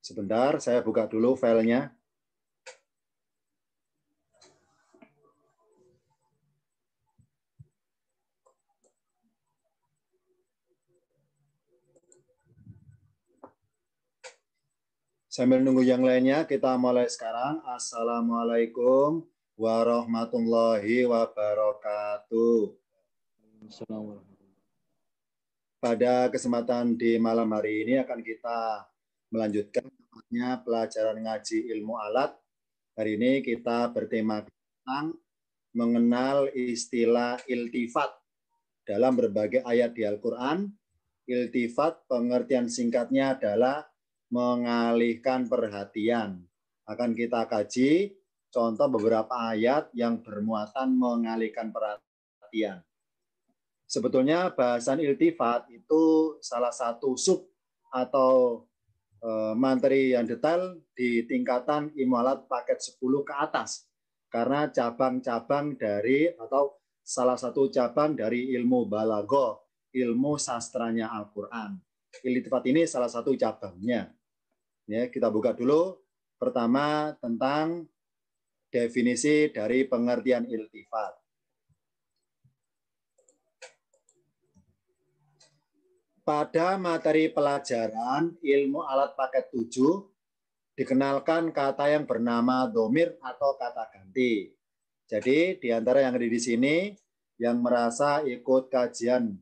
Sebentar, saya buka dulu filenya. Sambil nunggu yang lainnya, kita mulai sekarang. Assalamualaikum warahmatullahi wabarakatuh. Pada kesempatan di malam hari ini akan kita melanjutkan pelajaran ngaji ilmu alat. Hari ini kita bertema tentang mengenal istilah iltifat dalam berbagai ayat di Al-Quran. Iltifat pengertian singkatnya adalah mengalihkan perhatian. Akan kita kaji contoh beberapa ayat yang bermuatan mengalihkan perhatian. Sebetulnya bahasan iltifat itu salah satu sub atau Eh, materi yang detail di tingkatan imalat paket 10 ke atas karena cabang-cabang dari atau salah satu cabang dari ilmu balago, ilmu sastranya Al-Qur'an. Iltifat ini salah satu cabangnya. Ya, kita buka dulu pertama tentang definisi dari pengertian iltifat. Pada materi pelajaran ilmu alat paket 7 dikenalkan kata yang bernama domir atau kata ganti. Jadi di antara yang ada di sini yang merasa ikut kajian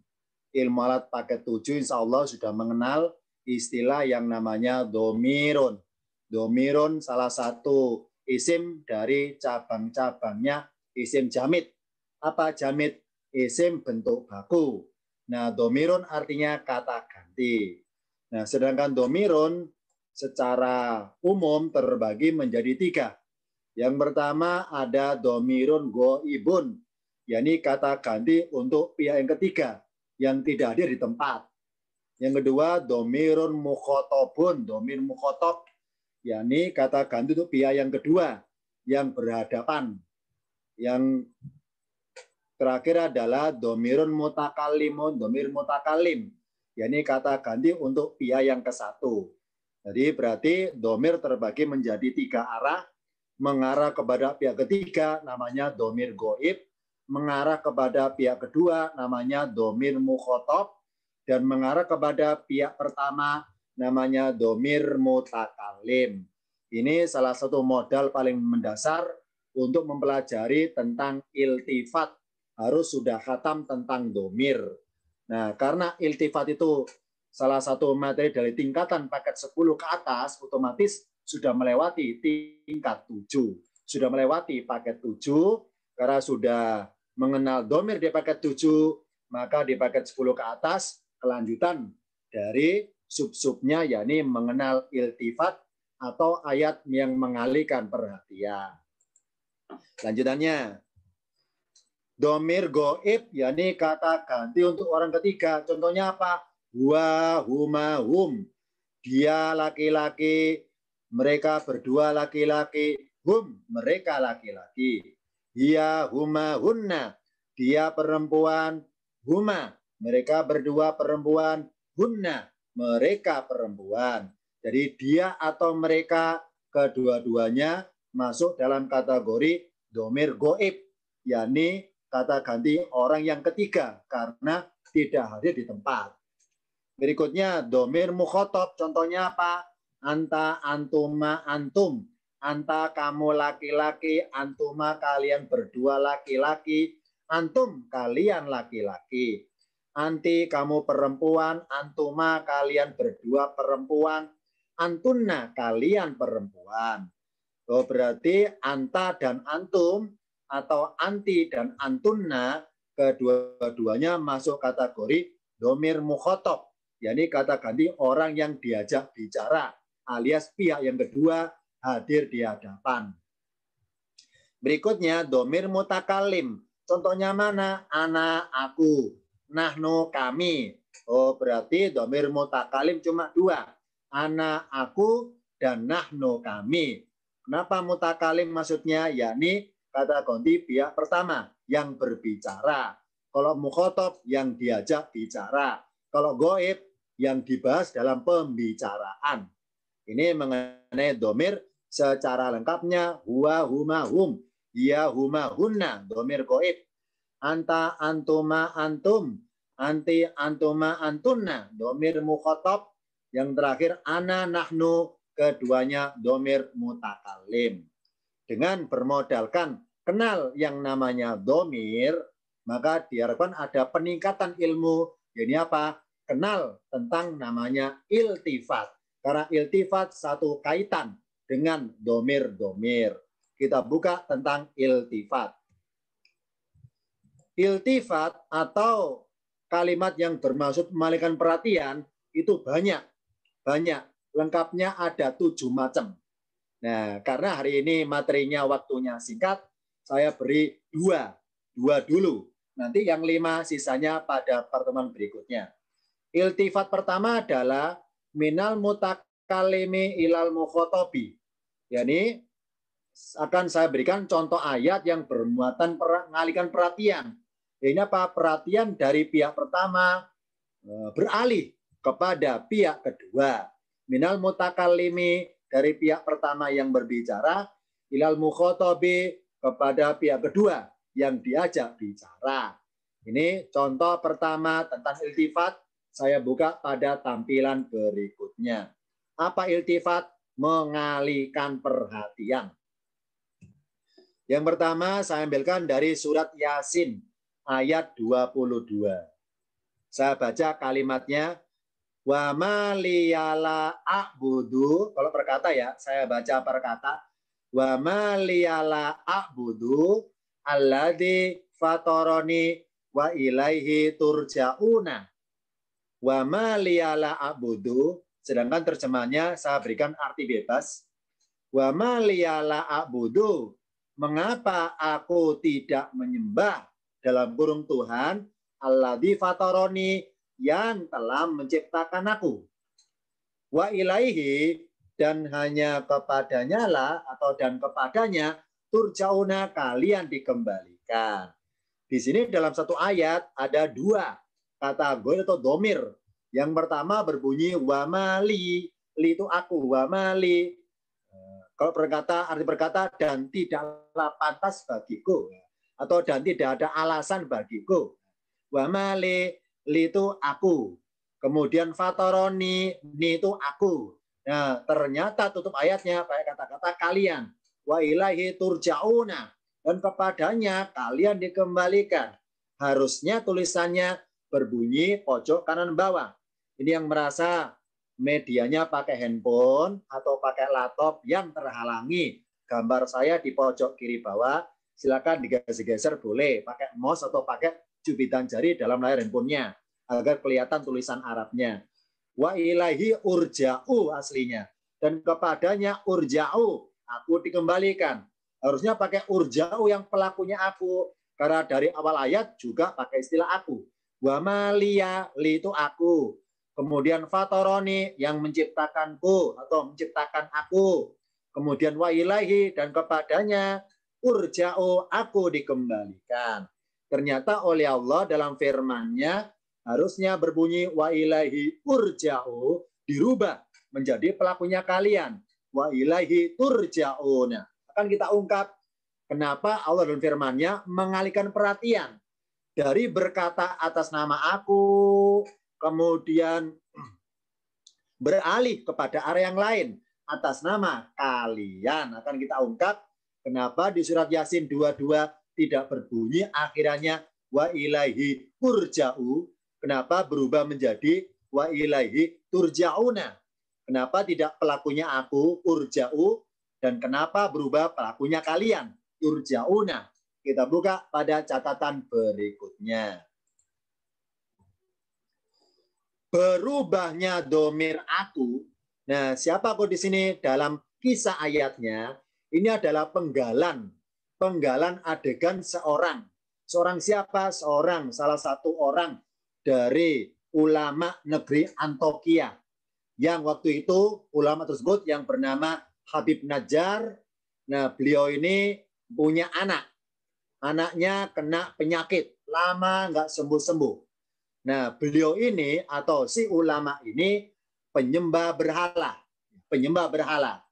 ilmu alat paket 7 insya Allah sudah mengenal istilah yang namanya domirun. Domirun salah satu isim dari cabang-cabangnya isim jamit. Apa jamit? Isim bentuk baku. Nah, domiron artinya kata ganti. Nah, sedangkan domiron secara umum terbagi menjadi tiga. Yang pertama ada domirun goibun, yakni kata ganti untuk pihak yang ketiga yang tidak hadir di tempat. Yang kedua domirun mukhotobun, domir mukhotob, yakni kata ganti untuk pihak yang kedua yang berhadapan, yang Terakhir adalah domirun mutakalimun, domir mutakalim. yaitu kata ganti untuk pia yang ke satu. Jadi berarti domir terbagi menjadi tiga arah, mengarah kepada pihak ketiga namanya domir goib, mengarah kepada pihak kedua namanya domir mukhotob, dan mengarah kepada pihak pertama namanya domir mutakalim. Ini salah satu modal paling mendasar untuk mempelajari tentang iltifat harus sudah khatam tentang domir. Nah, karena iltifat itu salah satu materi dari tingkatan paket 10 ke atas, otomatis sudah melewati tingkat 7. Sudah melewati paket 7, karena sudah mengenal domir di paket 7, maka di paket 10 ke atas, kelanjutan dari sub-subnya, yakni mengenal iltifat atau ayat yang mengalihkan perhatian. Lanjutannya, domir goib yakni kata ganti untuk orang ketiga. Contohnya apa? Wa huma hum. Dia laki-laki, mereka berdua laki-laki, hum mereka laki-laki. Ia huma hunna. Dia perempuan, huma mereka berdua perempuan, hunna mereka perempuan. Jadi dia atau mereka kedua-duanya masuk dalam kategori domir goib, yakni kata ganti orang yang ketiga karena tidak hadir di tempat. Berikutnya domir mukhotob. Contohnya apa? Anta, antuma, antum. Anta kamu laki-laki, antuma kalian berdua laki-laki, antum kalian laki-laki. Anti kamu perempuan, antuma kalian berdua perempuan, antuna kalian perempuan. Oh, berarti anta dan antum atau anti dan antunna kedua-duanya masuk kategori domir mukhotob, yakni kata ganti orang yang diajak bicara alias pihak yang kedua hadir di hadapan. Berikutnya domir mutakalim. Contohnya mana? Anak, aku, nahnu, kami. Oh berarti domir mutakalim cuma dua. Anak, aku, dan nahnu, kami. Kenapa mutakalim maksudnya? Yakni kata konti pihak pertama yang berbicara. Kalau mukhotob yang diajak bicara. Kalau goib yang dibahas dalam pembicaraan. Ini mengenai domir secara lengkapnya huwa huma hum ya huma hunna domir goib anta antuma antum anti antuma antunna domir mukhotob yang terakhir ana nahnu keduanya domir mutakalim dengan bermodalkan kenal yang namanya domir, maka diharapkan ada peningkatan ilmu. Jadi apa? Kenal tentang namanya iltifat. Karena iltifat satu kaitan dengan domir-domir. Kita buka tentang iltifat. Iltifat atau kalimat yang bermaksud memalingkan perhatian itu banyak. Banyak. Lengkapnya ada tujuh macam. Nah, karena hari ini materinya waktunya singkat, saya beri dua, dua dulu. Nanti yang lima sisanya pada pertemuan berikutnya. Iltifat pertama adalah minal mutakalimi ilal mukhotobi. Yani akan saya berikan contoh ayat yang bermuatan mengalihkan perhatian. Ini apa? Perhatian dari pihak pertama e, beralih kepada pihak kedua. Minal mutakalimi dari pihak pertama yang berbicara ilal mukhotobi kepada pihak kedua yang diajak bicara. Ini contoh pertama tentang iltifat saya buka pada tampilan berikutnya. Apa iltifat? Mengalihkan perhatian. Yang pertama saya ambilkan dari surat Yasin ayat 22. Saya baca kalimatnya wa maliyala a'budu kalau perkata ya saya baca perkata wa liyala a'budu alladhi fatoroni wa ilaihi turja'una. Wa liyala a'budu, sedangkan terjemahnya saya berikan arti bebas. Wa liyala a'budu, mengapa aku tidak menyembah dalam kurung Tuhan alladhi fatoroni yang telah menciptakan aku. Wa ilaihi dan hanya kepadanya lah atau dan kepadanya turjauna kalian dikembalikan. Di sini dalam satu ayat ada dua kata goir atau domir. Yang pertama berbunyi wamali, li itu aku wamali. Eh, kalau berkata arti berkata dan tidaklah pantas bagiku atau dan tidak ada alasan bagiku. Wamali, li itu aku. Kemudian fatoroni, ni itu aku Nah, ternyata tutup ayatnya pakai kata-kata kalian. Wa ilahi turja'una. Dan kepadanya kalian dikembalikan. Harusnya tulisannya berbunyi pojok kanan bawah. Ini yang merasa medianya pakai handphone atau pakai laptop yang terhalangi. Gambar saya di pojok kiri bawah, silakan digeser-geser boleh. Pakai mouse atau pakai cubitan jari dalam layar handphonenya agar kelihatan tulisan Arabnya. Wa ilahi urja'u aslinya. Dan kepadanya urja'u. Aku dikembalikan. Harusnya pakai urja'u yang pelakunya aku. Karena dari awal ayat juga pakai istilah aku. Wa malia li itu aku. Kemudian fatoroni yang menciptakanku atau menciptakan aku. Kemudian wa ilahi dan kepadanya urja'u aku dikembalikan. Ternyata oleh Allah dalam firman-Nya Harusnya berbunyi wa ilahi urja'u dirubah menjadi pelakunya kalian. Wa ilahi turja'un. Akan kita ungkap kenapa Allah dan firman-Nya mengalihkan perhatian dari berkata atas nama aku kemudian beralih kepada area yang lain atas nama kalian akan kita ungkap kenapa di surat Yasin 22 tidak berbunyi akhirnya wa ilahi urja'u Kenapa berubah menjadi wa ilaihi turja'una? Kenapa tidak pelakunya aku, urja'u, dan kenapa berubah pelakunya kalian, turja'una? Kita buka pada catatan berikutnya. Berubahnya domir aku, nah siapa aku di sini dalam kisah ayatnya, ini adalah penggalan, penggalan adegan seorang. Seorang siapa? Seorang, salah satu orang dari ulama negeri Antokia. Yang waktu itu ulama tersebut yang bernama Habib Najjar. Nah, beliau ini punya anak. Anaknya kena penyakit. Lama nggak sembuh-sembuh. Nah, beliau ini atau si ulama ini penyembah berhala. Penyembah berhala.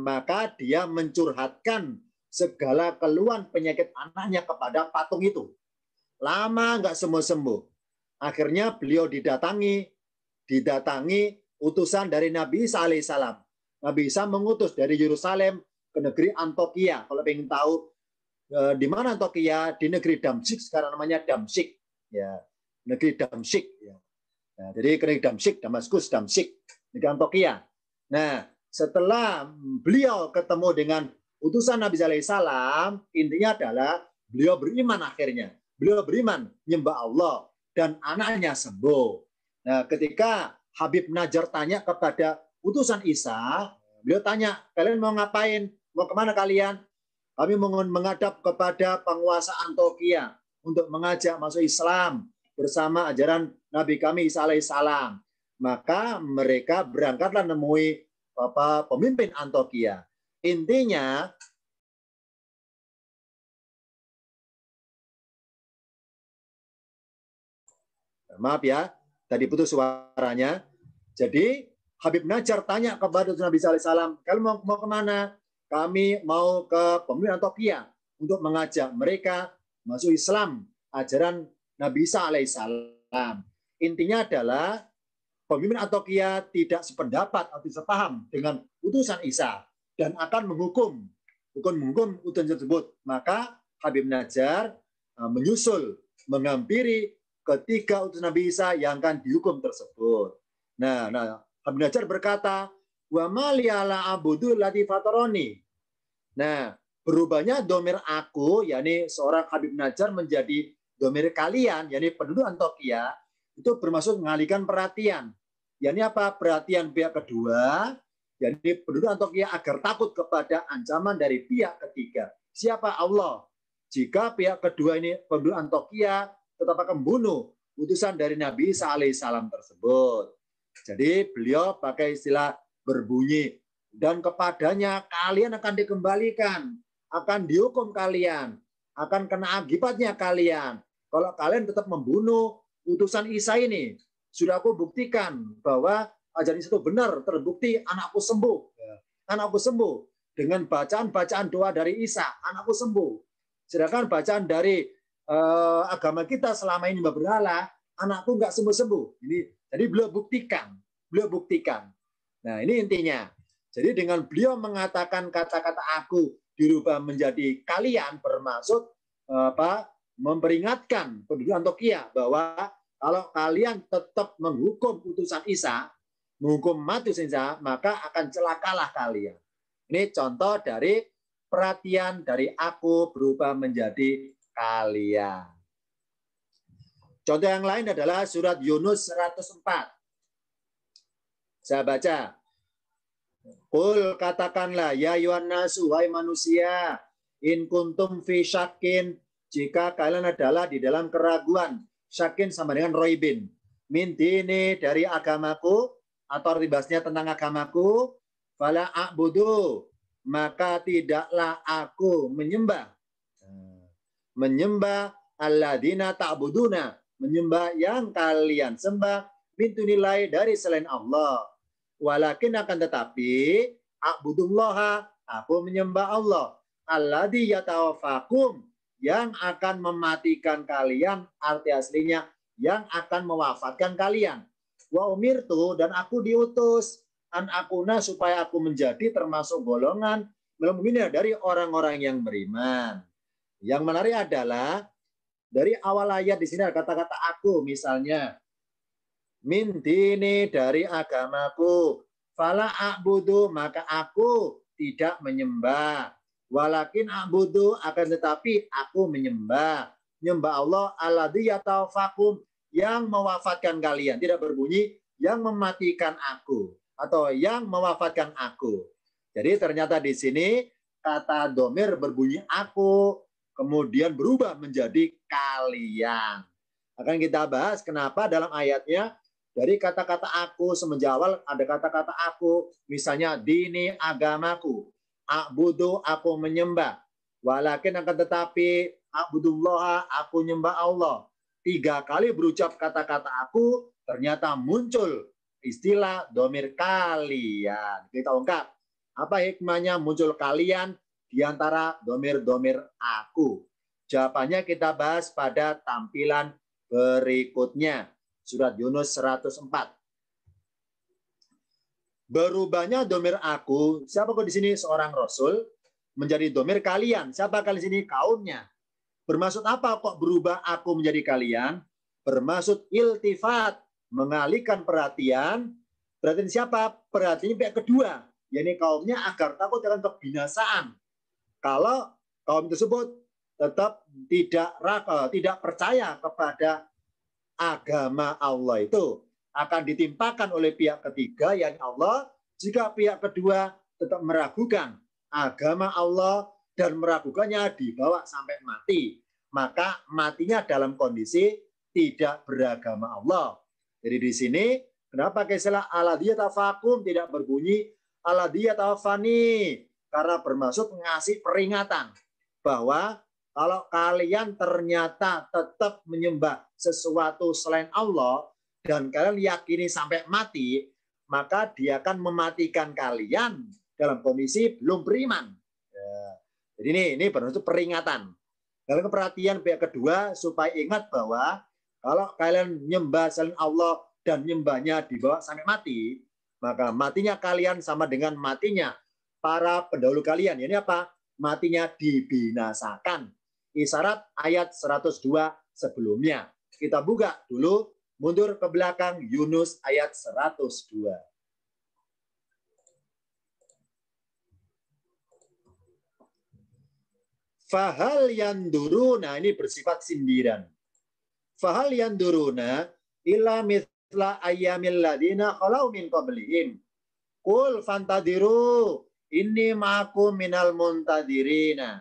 Maka dia mencurhatkan segala keluhan penyakit anaknya kepada patung itu. Lama nggak sembuh-sembuh Akhirnya beliau didatangi, didatangi utusan dari Nabi Isa alaihissalam. Nabi Isa mengutus dari Yerusalem ke negeri Antokia. Kalau ingin tahu e, di mana Antokia, di negeri Damsik sekarang namanya Damsik. Ya, negeri Damsik. Ya. Nah, jadi negeri Damsik, Damaskus, Damsik, di Antokia. Nah, setelah beliau ketemu dengan utusan Nabi Alaihissalam, intinya adalah beliau beriman akhirnya. Beliau beriman, nyembah Allah dan anaknya sembuh. Nah, ketika Habib Najar tanya kepada utusan Isa, beliau tanya, kalian mau ngapain? Mau kemana kalian? Kami menghadap kepada penguasa Antokia untuk mengajak masuk Islam bersama ajaran Nabi kami Isa alaihissalam. Maka mereka berangkatlah menemui Bapak pemimpin Antokia. Intinya Maaf ya, tadi putus suaranya. Jadi Habib Najar tanya kepada Nabi SAW, kalian mau, mau kemana? Kami mau ke pemerintahan Tokyo untuk mengajak mereka masuk Islam, ajaran Nabi Isa Intinya adalah pemimpin Antokia tidak sependapat atau sepaham dengan utusan Isa dan akan menghukum bukan menghukum utusan tersebut. Maka Habib Najar eh, menyusul, menghampiri ketika utusan Nabi Isa yang akan dihukum tersebut. Nah, nah Abu Najar berkata, "Wa maliala abudu lati fatoroni." Nah, berubahnya domir aku, yakni seorang Habib Najar menjadi domir kalian, yakni penduduk Antokia, itu bermaksud mengalihkan perhatian. Yakni apa? Perhatian pihak kedua, yakni penduduk Antokia agar takut kepada ancaman dari pihak ketiga. Siapa Allah? Jika pihak kedua ini penduduk Antokia tetap akan membunuh utusan dari Nabi Isa alaihissalam tersebut. Jadi beliau pakai istilah berbunyi dan kepadanya kalian akan dikembalikan, akan dihukum kalian, akan kena akibatnya kalian. Kalau kalian tetap membunuh utusan Isa ini, sudah aku buktikan bahwa ajaran itu benar, terbukti anakku sembuh. Ya. Anakku sembuh dengan bacaan-bacaan doa dari Isa, anakku sembuh. Sedangkan bacaan dari eh, agama kita selama ini berhala, anakku nggak sembuh-sembuh. Ini jadi beliau buktikan, beliau buktikan. Nah, ini intinya. Jadi dengan beliau mengatakan kata-kata aku dirubah menjadi kalian bermaksud eh, apa memperingatkan penduduk Antokia bahwa kalau kalian tetap menghukum putusan Isa, menghukum Matius Isa, maka akan celakalah kalian. Ini contoh dari perhatian dari aku berubah menjadi kalian. Contoh yang lain adalah surat Yunus 104. Saya baca. Kul katakanlah, ya yuan nasu, hai manusia, in kuntum fi syakin, jika kalian adalah di dalam keraguan, syakin sama dengan roibin. Minti ini dari agamaku, atau ribasnya tentang agamaku, fala a'budu, maka tidaklah aku menyembah menyembah alladzina ta'buduna, menyembah yang kalian sembah min nilai dari selain Allah. Walakin akan tetapi a'budullaha, aku menyembah Allah. Alladzi yatawafakum yang akan mematikan kalian, arti aslinya yang akan mewafatkan kalian. Wa umirtu dan aku diutus an akuna supaya aku menjadi termasuk golongan belum dari orang-orang yang beriman. Yang menarik adalah dari awal ayat di sini ada kata-kata aku misalnya. Min dini dari agamaku. Fala akbudu maka aku tidak menyembah. Walakin akbudu akan tetapi aku menyembah. Menyembah Allah alladhi yatawafakum yang mewafatkan kalian. Tidak berbunyi yang mematikan aku atau yang mewafatkan aku. Jadi ternyata di sini kata domir berbunyi aku kemudian berubah menjadi kalian. Akan kita bahas kenapa dalam ayatnya dari kata-kata aku semenjak awal ada kata-kata aku, misalnya dini agamaku, akbudu aku menyembah, walakin akan tetapi akbudullah aku menyembah Allah. Tiga kali berucap kata-kata aku, ternyata muncul istilah domir kalian. Kita ungkap, apa hikmahnya muncul kalian di antara domir-domir aku? Jawabannya kita bahas pada tampilan berikutnya. Surat Yunus 104. Berubahnya domir aku, siapa kok di sini seorang rasul, menjadi domir kalian. Siapa kali sini? Kaumnya. Bermaksud apa kok berubah aku menjadi kalian? Bermaksud iltifat, mengalihkan perhatian. Perhatian siapa? Perhatian pihak kedua, yaitu kaumnya agar takut akan kebinasaan kalau kaum tersebut tetap tidak eh, tidak percaya kepada agama Allah itu akan ditimpakan oleh pihak ketiga yang Allah jika pihak kedua tetap meragukan agama Allah dan meragukannya dibawa sampai mati maka matinya dalam kondisi tidak beragama Allah jadi di sini kenapa kisah aladiyah tafakum tidak berbunyi aladiyah tafani karena bermaksud ngasih peringatan bahwa kalau kalian ternyata tetap menyembah sesuatu selain Allah dan kalian yakini sampai mati, maka dia akan mematikan kalian dalam kondisi belum beriman. Ya. Jadi ini ini bermaksud peringatan. Kalian perhatian pihak kedua supaya ingat bahwa kalau kalian menyembah selain Allah dan menyembahnya dibawa sampai mati, maka matinya kalian sama dengan matinya para pendahulu kalian. Ini apa? Matinya dibinasakan. Isarat ayat 102 sebelumnya. Kita buka dulu, mundur ke belakang Yunus ayat 102. Fahal yang duruna, ini bersifat sindiran. Fahal yang ila mithla ayamiladina ladina khalau min beliin, Kul fantadiru ini maku minal muntadirina.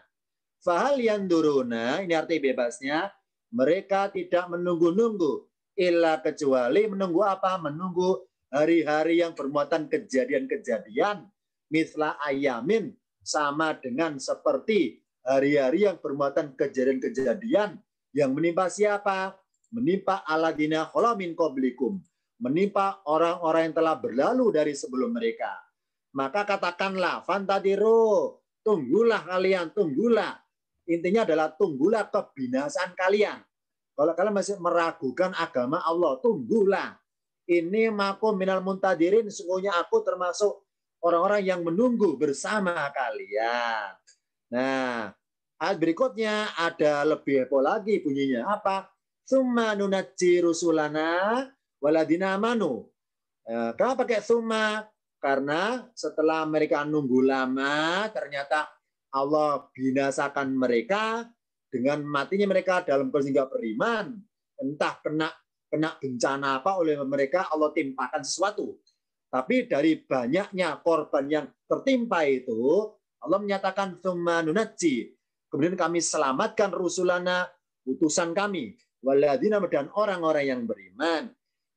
Fahal yang duruna, ini arti bebasnya, mereka tidak menunggu-nunggu. Illa kecuali menunggu apa? Menunggu hari-hari yang bermuatan kejadian-kejadian. Mitla ayamin, sama dengan seperti hari-hari yang bermuatan kejadian-kejadian yang menimpa siapa? Menimpa aladina kholamin koblikum. Menimpa orang-orang yang telah berlalu dari sebelum mereka maka katakanlah, fantadiru, tunggulah kalian, tunggulah. Intinya adalah tunggulah kebinasaan kalian. Kalau kalian masih meragukan agama Allah, tunggulah. Ini maku minal muntadirin, sungguhnya aku termasuk orang-orang yang menunggu bersama kalian. Nah, ayat berikutnya ada lebih heboh lagi bunyinya. Apa? Summa nunajji rusulana waladina manu eh, Kenapa pakai summa? Karena setelah mereka nunggu lama, ternyata Allah binasakan mereka dengan matinya mereka dalam kondisi beriman. Entah kena kena bencana apa oleh mereka, Allah timpakan sesuatu. Tapi dari banyaknya korban yang tertimpa itu, Allah menyatakan sumanunaji. Kemudian kami selamatkan rusulana utusan kami waladina dan orang-orang yang beriman.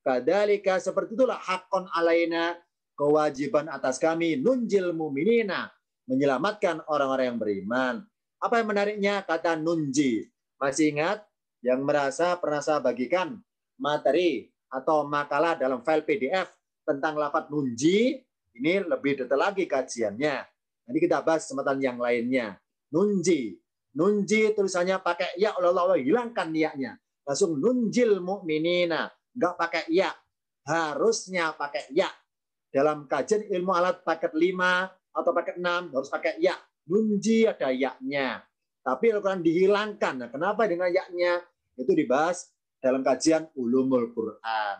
Kadalika seperti itulah hakon alaina kewajiban atas kami nunjil muminina menyelamatkan orang-orang yang beriman. Apa yang menariknya kata nunji? Masih ingat yang merasa pernah saya bagikan materi atau makalah dalam file PDF tentang lafat nunji? Ini lebih detail lagi kajiannya. Jadi kita bahas kesempatan yang lainnya. Nunji. Nunji tulisannya pakai ya Allah Allah hilangkan niatnya. Langsung nunjil mukminina. Enggak pakai ya. Harusnya pakai ya dalam kajian ilmu alat paket 5 atau paket 6 harus pakai ya. Nunji ada yaknya. Tapi Al-Quran dihilangkan. Nah, kenapa dengan yaknya? Itu dibahas dalam kajian ulumul Quran.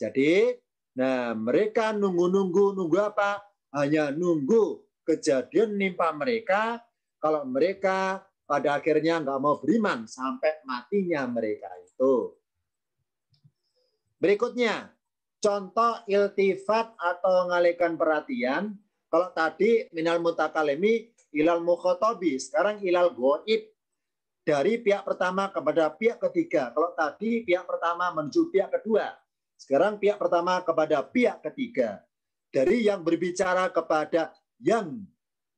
Jadi, nah mereka nunggu-nunggu, nunggu apa? Hanya nunggu kejadian nimpa mereka kalau mereka pada akhirnya nggak mau beriman sampai matinya mereka itu. Berikutnya, contoh iltifat atau ngalikan perhatian. Kalau tadi minal mutakalimi ilal mukhotobi, sekarang ilal goib. Dari pihak pertama kepada pihak ketiga. Kalau tadi pihak pertama menuju pihak kedua. Sekarang pihak pertama kepada pihak ketiga. Dari yang berbicara kepada yang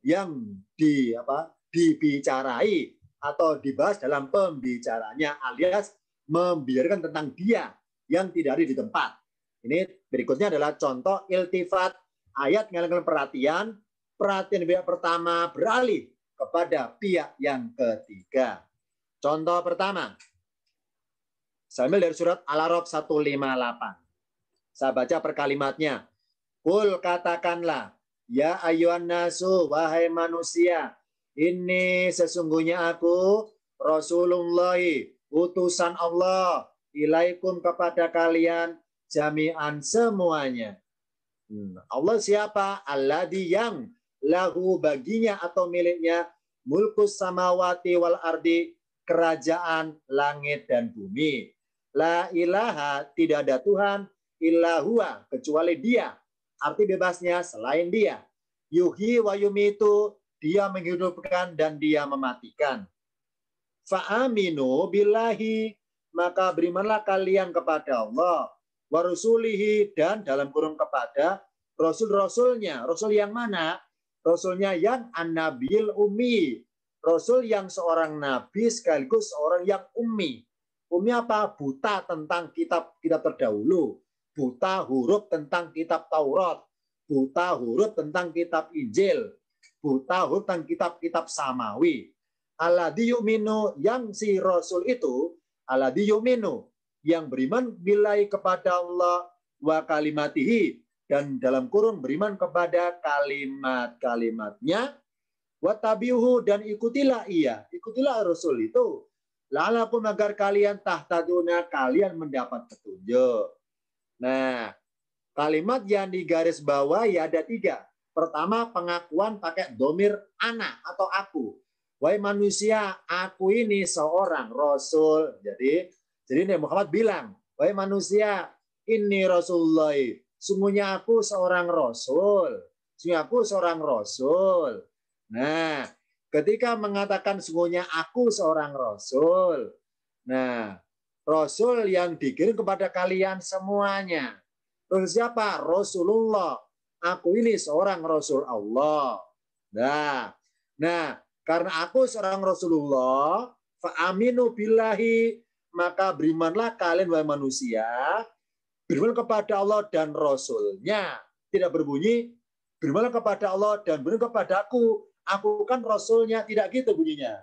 yang di apa dibicarai atau dibahas dalam pembicaranya alias membiarkan tentang dia yang tidak ada di tempat. Ini berikutnya adalah contoh iltifat ayat mengalihkan perhatian, perhatian pihak pertama beralih kepada pihak yang ketiga. Contoh pertama, saya ambil dari surat Al-Araf 158. Saya baca per kalimatnya. Kul katakanlah, ya ayuan nasu, wahai manusia, ini sesungguhnya aku, Rasulullah, utusan Allah, ilaikum kepada kalian, jami'an semuanya. Hmm. Allah siapa? Alladhi yang lahu baginya atau miliknya mulkus samawati wal ardi kerajaan langit dan bumi. La ilaha tidak ada Tuhan ilahua kecuali dia. Arti bebasnya selain dia. Yuhi wa yumitu dia menghidupkan dan dia mematikan. Fa'aminu billahi maka berimanlah kalian kepada Allah warusulihi dan dalam kurung kepada rasul-rasulnya. Rasul yang mana? Rasulnya yang an umi. Rasul yang seorang nabi sekaligus seorang yang umi, umi apa? Buta tentang kitab kitab terdahulu. Buta huruf tentang kitab Taurat. Buta huruf tentang kitab Injil. Buta huruf tentang kitab-kitab samawi. Aladiyuminu yang si Rasul itu. Aladiyuminu yang beriman nilai kepada Allah wa kalimatihi dan dalam kurung beriman kepada kalimat-kalimatnya watabihu dan ikutilah ia ikutilah rasul itu lalakum agar kalian tahtaduna kalian mendapat petunjuk nah kalimat yang digaris bawah ya ada tiga pertama pengakuan pakai domir anak atau aku wahai manusia aku ini seorang rasul jadi jadi Nabi Muhammad bilang, wahai manusia, ini Rasulullah. Sungguhnya aku seorang Rasul. Sungguhnya aku seorang Rasul. Nah, ketika mengatakan sungguhnya aku seorang Rasul. Nah, Rasul yang dikirim kepada kalian semuanya. Terus siapa? Rasulullah. Aku ini seorang Rasul Allah. Nah, nah karena aku seorang Rasulullah, fa'aminu billahi maka berimanlah kalian wahai manusia, beriman kepada Allah dan Rasulnya. Tidak berbunyi, berimanlah kepada Allah dan beriman kepadaku. Aku kan Rasulnya, tidak gitu bunyinya.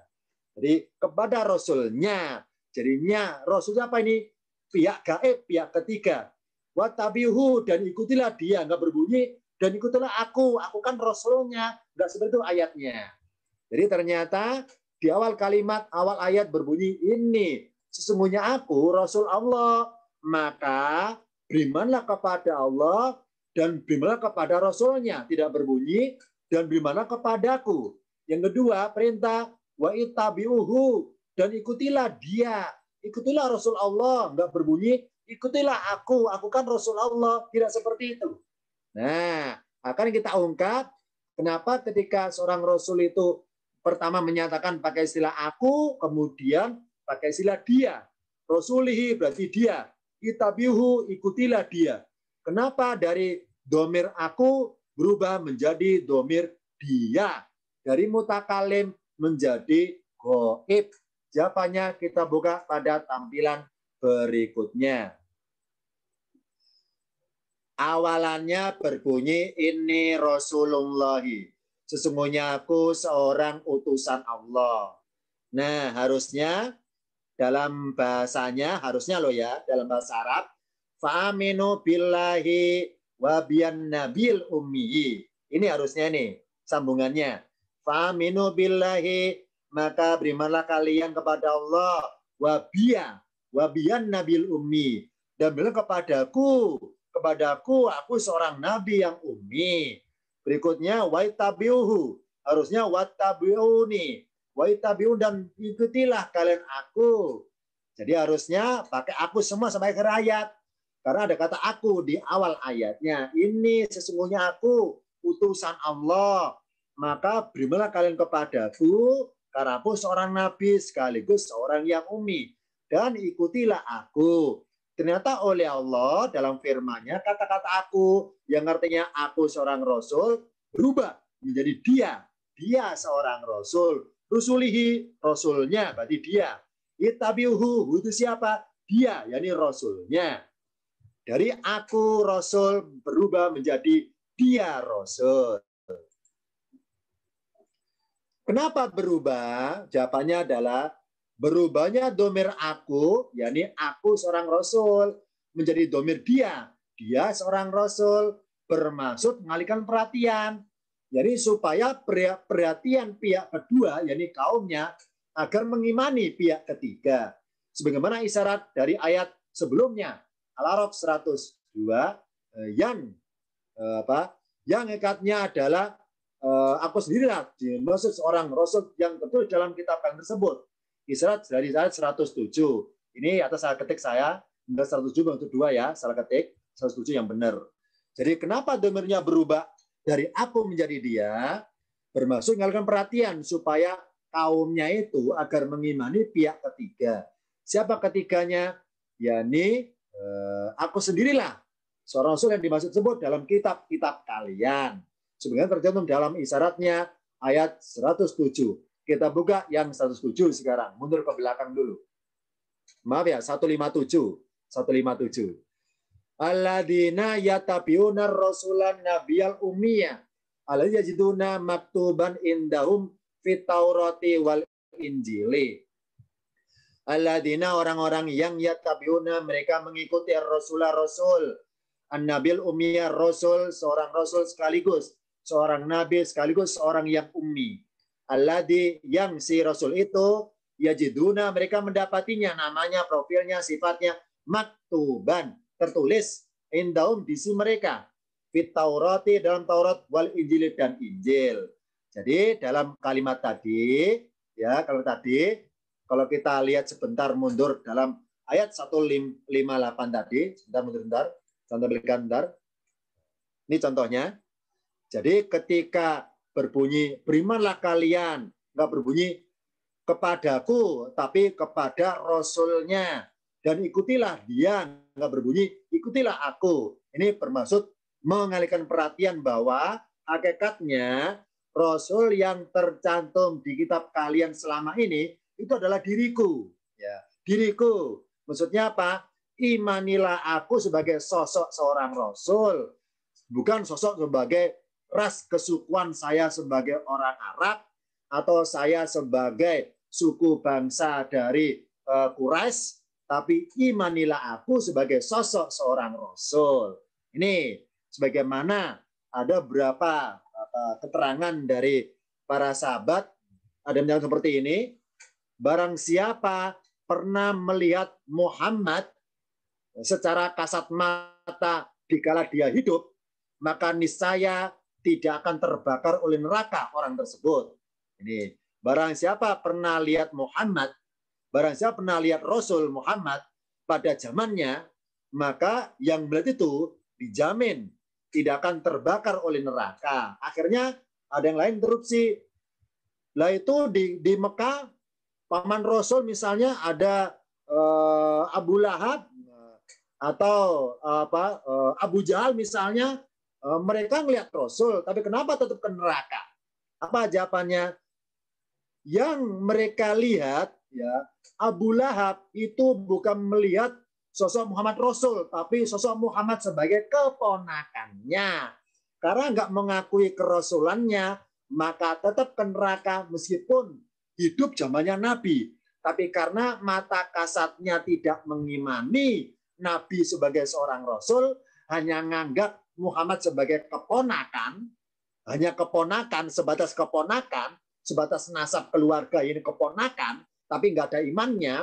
Jadi kepada Rasulnya. Jadinya Rasulnya apa ini? Pihak gaib, pihak ketiga. Watabihu dan ikutilah dia. Nggak berbunyi, dan ikutilah aku. Aku kan Rasulnya. Nggak seperti itu ayatnya. Jadi ternyata di awal kalimat, awal ayat berbunyi ini Sesungguhnya aku Rasul Allah, maka berimanlah kepada Allah dan berimanlah kepada Rasulnya. Tidak berbunyi, dan berimanlah kepadaku. Yang kedua, perintah wa itabiuhu dan ikutilah dia. Ikutilah Rasul Allah, enggak berbunyi ikutilah aku, aku kan Rasul Allah, tidak seperti itu. Nah, akan kita ungkap kenapa ketika seorang rasul itu pertama menyatakan pakai istilah aku, kemudian pakai istilah dia. Rasulihi berarti dia. Kitabihu ikutilah dia. Kenapa dari domir aku berubah menjadi domir dia. Dari mutakalim menjadi goib. Jawabannya kita buka pada tampilan berikutnya. Awalannya berbunyi ini Rasulullahi. Sesungguhnya aku seorang utusan Allah. Nah, harusnya dalam bahasanya harusnya lo ya dalam bahasa Arab faaminu billahi wabian nabil ummi ini harusnya nih sambungannya faaminu billahi maka berimanlah kalian kepada Allah wabia wabian nabil ummi dan bilang kepadaku kepadaku aku seorang nabi yang ummi berikutnya wa tabiuhu harusnya wa tabiuni Wa dan ikutilah kalian aku. Jadi harusnya pakai aku semua sampai ke ayat. Karena ada kata aku di awal ayatnya. Ini sesungguhnya aku utusan Allah. Maka berimalah kalian kepadaku karena aku seorang nabi sekaligus seorang yang umi. Dan ikutilah aku. Ternyata oleh Allah dalam firman kata-kata aku yang artinya aku seorang rasul berubah menjadi dia, dia seorang rasul rusulihi rasulnya berarti dia itabiuhu itu siapa dia yakni rasulnya dari aku rasul berubah menjadi dia rasul kenapa berubah jawabannya adalah berubahnya domir aku yakni aku seorang rasul menjadi domir dia dia seorang rasul bermaksud mengalihkan perhatian jadi supaya perhatian pihak kedua, yakni kaumnya, agar mengimani pihak ketiga. Sebagaimana isyarat dari ayat sebelumnya, Al-Araf 102, eh, yang eh, apa yang ekatnya adalah eh, aku sendirilah dimaksud seorang rasul yang betul dalam kitab yang tersebut. Isyarat dari ayat 107. Ini atas salah ketik saya, 107 bukan dua ya, salah ketik 107 yang benar. Jadi kenapa demirnya berubah dari aku menjadi dia bermaksud mengalihkan perhatian supaya kaumnya itu agar mengimani pihak ketiga. Siapa ketiganya? Yani eh, aku sendirilah seorang rasul yang dimaksud sebut dalam kitab-kitab kalian. Sebenarnya tercantum dalam isyaratnya ayat 107. Kita buka yang 107 sekarang. Mundur ke belakang dulu. Maaf ya, 157. 157. Alladzina yatabiuna rasulan nabiyal ummiya. Alladzina jiduna maktuban indahum fit wal injili. Alladzina orang-orang yang ya yatabiuna mereka mengikuti rasulah rasul. An-nabil ummiya rasul seorang rasul sekaligus seorang nabi sekaligus seorang yang ummi. Alladzi yang si rasul itu ya jiduna mereka mendapatinya namanya profilnya sifatnya maktuban tertulis indaum di sisi mereka fit Taurati dalam Taurat wal Injil dan Injil. Jadi dalam kalimat tadi ya kalau tadi kalau kita lihat sebentar mundur dalam ayat 158 tadi, sebentar mundur sebentar, contoh berikan sebentar. Ini contohnya. Jadi ketika berbunyi berimanlah kalian, enggak berbunyi kepadaku tapi kepada rasulnya dan ikutilah dia nggak berbunyi ikutilah aku ini bermaksud mengalihkan perhatian bahwa hakikatnya rasul yang tercantum di kitab kalian selama ini itu adalah diriku ya diriku maksudnya apa imanilah aku sebagai sosok seorang rasul bukan sosok sebagai ras kesukuan saya sebagai orang Arab atau saya sebagai suku bangsa dari eh, Quraisy tapi imanilah aku sebagai sosok seorang rasul. Ini sebagaimana ada berapa keterangan dari para sahabat ada yang seperti ini, barang siapa pernah melihat Muhammad secara kasat mata dikala dia hidup, maka niscaya tidak akan terbakar oleh neraka orang tersebut. Ini barang siapa pernah lihat Muhammad Barang siapa pernah lihat Rasul Muhammad pada zamannya, maka yang melihat itu dijamin tidak akan terbakar oleh neraka. Akhirnya ada yang lain interupsi. Lah itu di, di Mekah, Paman Rasul misalnya ada uh, Abu Lahab eh, atau eh, apa uh, Abu Jahal misalnya, uh, mereka melihat Rasul, tapi kenapa tetap ke neraka? Apa jawabannya? Yang mereka lihat ya Abu Lahab itu bukan melihat sosok Muhammad Rasul, tapi sosok Muhammad sebagai keponakannya. Karena nggak mengakui kerasulannya, maka tetap ke neraka meskipun hidup zamannya Nabi. Tapi karena mata kasatnya tidak mengimani Nabi sebagai seorang Rasul, hanya menganggap Muhammad sebagai keponakan, hanya keponakan, sebatas keponakan, sebatas nasab keluarga ini keponakan, tapi nggak ada imannya,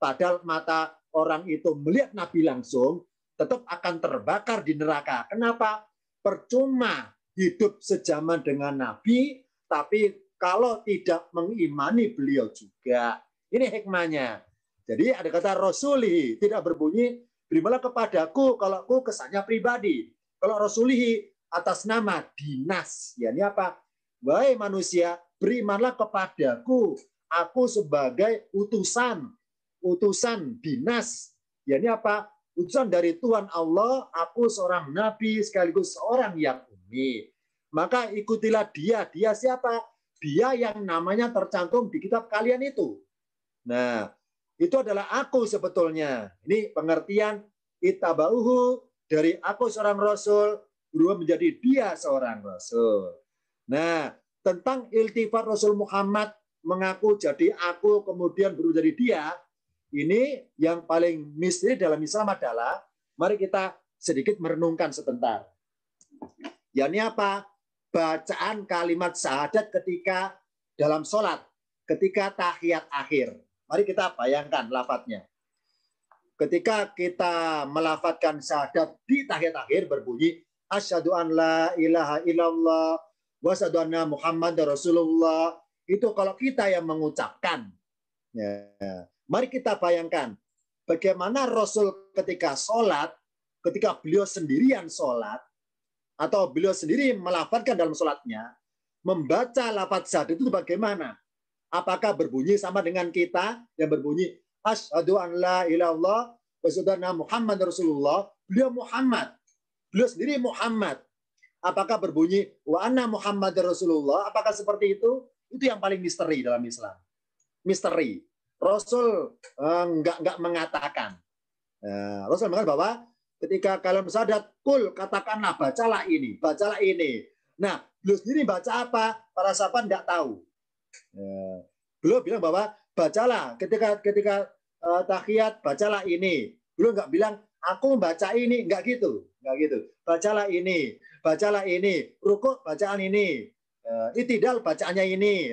padahal mata orang itu melihat Nabi langsung, tetap akan terbakar di neraka. Kenapa? Percuma hidup sejaman dengan Nabi, tapi kalau tidak mengimani beliau juga. Ini hikmahnya. Jadi ada kata rasulihi, tidak berbunyi, berimalah kepadaku kalau aku kesannya pribadi. Kalau rasulihi atas nama dinas, ya ini apa? Wahai manusia, berimanlah kepadaku aku sebagai utusan, utusan dinas. Ya ini apa? Utusan dari Tuhan Allah, aku seorang nabi sekaligus seorang yang umi. Maka ikutilah dia. Dia siapa? Dia yang namanya tercantum di kitab kalian itu. Nah, itu adalah aku sebetulnya. Ini pengertian itabauhu dari aku seorang rasul berubah menjadi dia seorang rasul. Nah, tentang iltifat Rasul Muhammad mengaku jadi aku kemudian berubah jadi dia, ini yang paling misteri dalam Islam adalah mari kita sedikit merenungkan sebentar. Ya apa? Bacaan kalimat syahadat ketika dalam sholat, ketika tahiyat akhir. Mari kita bayangkan lafadznya. Ketika kita melafatkan syahadat di tahiyat akhir berbunyi asyhadu an la ilaha illallah wa asyhadu anna muhammadar rasulullah itu kalau kita yang mengucapkan. Ya. Mari kita bayangkan bagaimana Rasul ketika sholat, ketika beliau sendirian sholat, atau beliau sendiri melafatkan dalam sholatnya, membaca lafaz syahadat itu bagaimana? Apakah berbunyi sama dengan kita yang berbunyi asyhadu an la ilallah wa Muhammad Rasulullah? Beliau Muhammad. Beliau sendiri Muhammad. Apakah berbunyi wa anna Muhammad Rasulullah? Apakah seperti itu? Itu yang paling misteri dalam Islam. Misteri. Rasul enggak eh, nggak mengatakan. Eh, Rasul mengatakan bahwa ketika kalian sadat, kul katakanlah bacalah ini, bacalah ini. Nah, beliau sendiri baca apa? Para sahabat tidak tahu. Eh, beliau bilang bahwa bacalah ketika ketika uh, tahiyat bacalah ini. Beliau nggak bilang aku baca ini, nggak gitu, nggak gitu. Bacalah ini, bacalah ini, rukuk bacaan ini, Eh, Itidal bacaannya ini.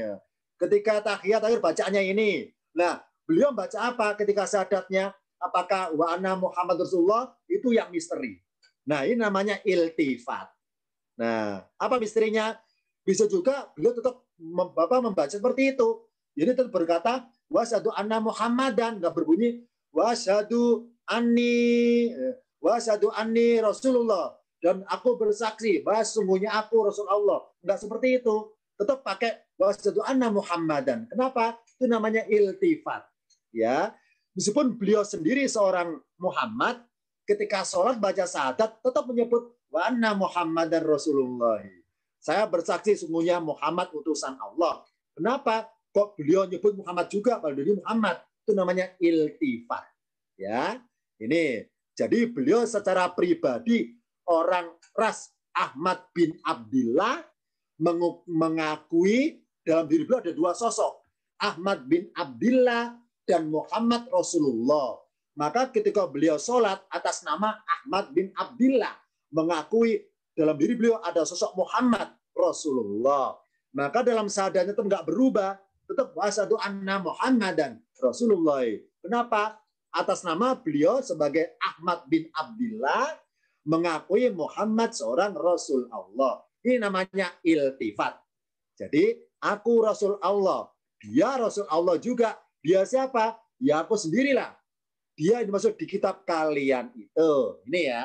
Ketika takhiyat akhir bacaannya ini. Nah, beliau baca apa ketika sadatnya? Apakah wa ana Muhammad Rasulullah? Itu yang misteri. Nah, ini namanya iltifat. Nah, apa misterinya? Bisa juga beliau tetap Bapak membaca seperti itu. Jadi tetap berkata wasadu anna Muhammadan nggak berbunyi wasadu anni eh, wasadu anni Rasulullah dan aku bersaksi bahwa sungguhnya aku Rasulullah nggak seperti itu. Tetap pakai bahwa wasadu anak Muhammadan. Kenapa? Itu namanya iltifat. Ya, meskipun beliau sendiri seorang Muhammad, ketika sholat baca syahadat tetap menyebut wa anna Muhammadan Rasulullah. Saya bersaksi sungguhnya Muhammad utusan Allah. Kenapa? Kok beliau menyebut Muhammad juga padahal dia Muhammad. Itu namanya iltifat. Ya. Ini jadi beliau secara pribadi orang ras Ahmad bin Abdullah mengakui dalam diri beliau ada dua sosok, Ahmad bin Abdullah dan Muhammad Rasulullah. Maka ketika beliau sholat atas nama Ahmad bin Abdullah, mengakui dalam diri beliau ada sosok Muhammad Rasulullah. Maka dalam sadarnya itu nggak berubah, tetap itu anna dan Rasulullah. Kenapa? Atas nama beliau sebagai Ahmad bin Abdullah mengakui Muhammad seorang Rasul Allah. Ini namanya iltifat. Jadi aku Rasul Allah, dia Rasul Allah juga. Dia siapa? Ya aku sendirilah. Dia dimaksud di kitab kalian itu. Ini ya.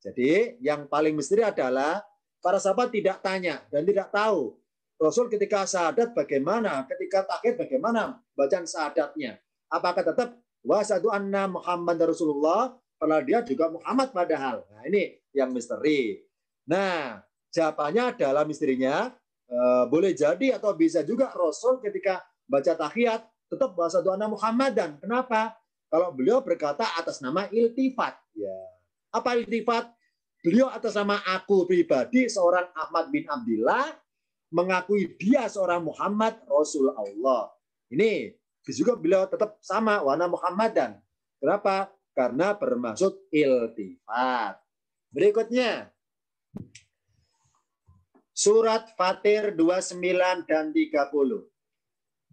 Jadi yang paling misteri adalah para sahabat tidak tanya dan tidak tahu. Rasul ketika sadat bagaimana? Ketika takhir bagaimana bacaan sadatnya. Apakah tetap wasadu anna Muhammad Rasulullah? Padahal dia juga Muhammad padahal. Nah ini yang misteri. Nah Jawabannya adalah misterinya eh, boleh jadi atau bisa juga Rasul ketika baca tahiyat tetap bahasa doa Muhammad dan Kenapa? Kalau beliau berkata atas nama iltifat. Ya. Apa iltifat? Beliau atas nama aku pribadi seorang Ahmad bin Abdillah mengakui dia seorang Muhammad Rasul Allah. Ini juga beliau tetap sama Muhammad Muhammadan. Kenapa? Karena bermaksud iltifat. Berikutnya, Surat Fatir 29 dan 30.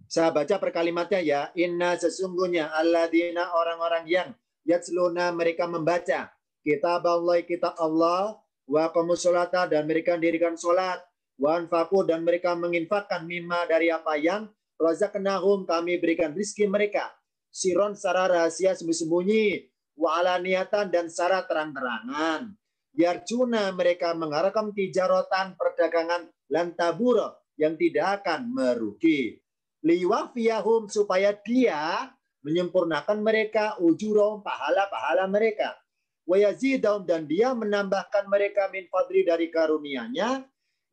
Saya baca perkalimatnya ya. Inna sesungguhnya Allah dina orang-orang yang yatsluna mereka membaca kitab Allah kitab Allah wa qamusolata dan mereka dirikan solat wa anfaku dan mereka menginfakkan mimma dari apa yang razaqnahum kami berikan rizki mereka siron secara rahasia sembunyi-sembunyi wa alaniatan dan secara terang-terangan Yarjuna mereka mengharapkan tijarotan perdagangan lantaburo yang tidak akan merugi. Liwafiyahum supaya dia menyempurnakan mereka ujurom pahala-pahala mereka. Wayazidahum dan dia menambahkan mereka min fadri dari karunianya.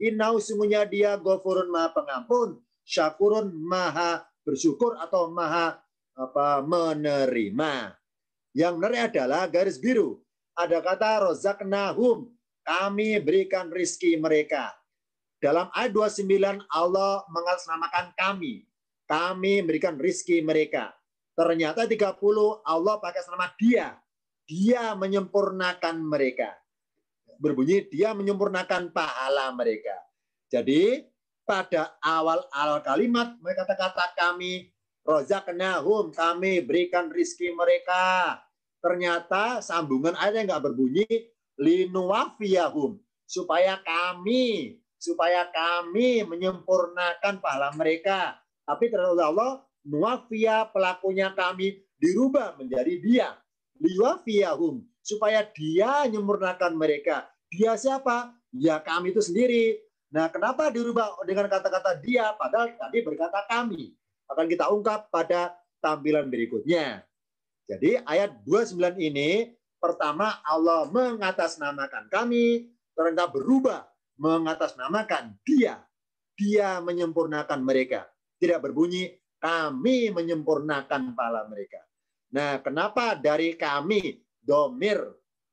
Innau semuanya dia gofurun maha pengampun. Syakurun maha bersyukur atau maha apa menerima. Yang menarik adalah garis biru. Ada kata rozaknahum, kami berikan rizki mereka. Dalam ayat 29 Allah mengatasnamakan kami. Kami berikan rizki mereka. Ternyata 30 Allah pakai nama dia. Dia menyempurnakan mereka. Berbunyi dia menyempurnakan pahala mereka. Jadi pada awal awal kalimat mereka kata-kata kami rozaknahum, kami berikan rizki mereka Ternyata sambungan ayatnya nggak berbunyi linuafiyahum supaya kami supaya kami menyempurnakan pahala mereka. Tapi ternyata Allah nuafia pelakunya kami dirubah menjadi dia liwafiyahum supaya dia menyempurnakan mereka. Dia siapa? Ya kami itu sendiri. Nah, kenapa dirubah dengan kata-kata dia padahal tadi berkata kami? Akan kita ungkap pada tampilan berikutnya. Jadi ayat 29 ini pertama Allah mengatasnamakan kami, ternyata berubah mengatasnamakan dia. Dia menyempurnakan mereka. Tidak berbunyi kami menyempurnakan pala mereka. Nah, kenapa dari kami domir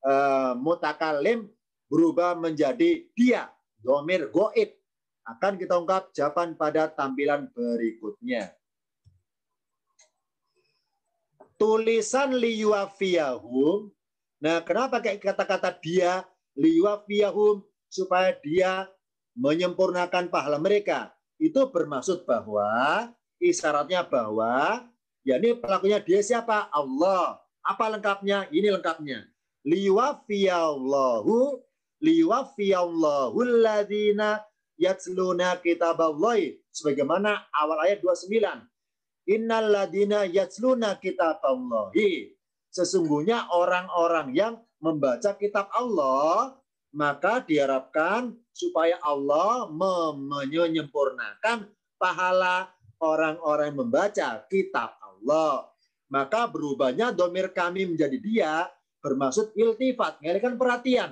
e, mutakalim berubah menjadi dia domir goib? Akan kita ungkap jawaban pada tampilan berikutnya tulisan liyuafiyahum. Nah, kenapa kayak kata-kata dia liyuafiyahum supaya dia menyempurnakan pahala mereka? Itu bermaksud bahwa isyaratnya bahwa ya ini pelakunya dia siapa? Allah. Apa lengkapnya? Ini lengkapnya. Liyuafiyallahu liyuafiyallahu alladzina yatsluna kitaballahi sebagaimana awal ayat 29 Innal ladina yatsluna kitab Allahi. Iya. Sesungguhnya orang-orang yang membaca kitab Allah, maka diharapkan supaya Allah menyempurnakan pahala orang-orang membaca kitab Allah. Maka berubahnya domir kami menjadi dia, bermaksud iltifat, mengalihkan perhatian.